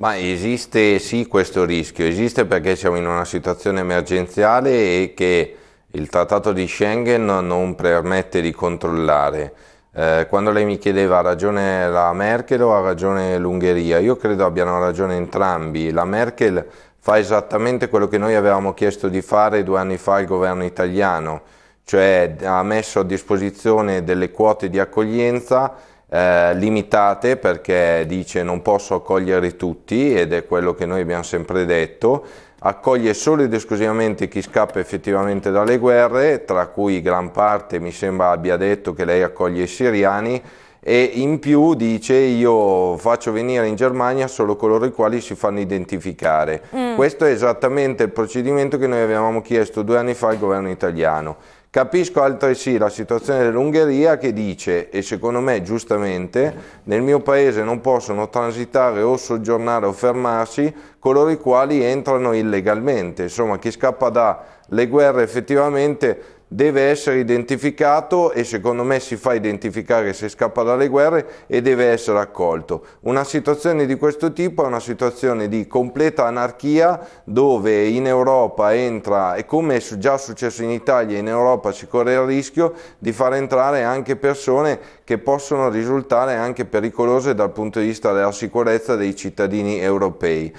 Ma esiste sì questo rischio, esiste perché siamo in una situazione emergenziale e che il trattato di Schengen non permette di controllare. Eh, quando lei mi chiedeva ha ragione la Merkel o ha ragione l'Ungheria, io credo abbiano ragione entrambi. La Merkel fa esattamente quello che noi avevamo chiesto di fare due anni fa al governo italiano, cioè ha messo a disposizione delle quote di accoglienza eh, limitate perché dice non posso accogliere tutti ed è quello che noi abbiamo sempre detto, accoglie solo ed esclusivamente chi scappa effettivamente dalle guerre, tra cui gran parte mi sembra abbia detto che lei accoglie i siriani, e in più dice io faccio venire in Germania solo coloro i quali si fanno identificare. Mm. Questo è esattamente il procedimento che noi avevamo chiesto due anni fa al governo italiano. Capisco altresì la situazione dell'Ungheria che dice, e secondo me giustamente, nel mio paese non possono transitare o soggiornare o fermarsi coloro i quali entrano illegalmente. Insomma, chi scappa dalle guerre effettivamente deve essere identificato e secondo me si fa identificare se scappa dalle guerre e deve essere accolto. Una situazione di questo tipo è una situazione di completa anarchia dove in Europa entra, e come è già successo in Italia, in Europa si corre il rischio di far entrare anche persone che possono risultare anche pericolose dal punto di vista della sicurezza dei cittadini europei.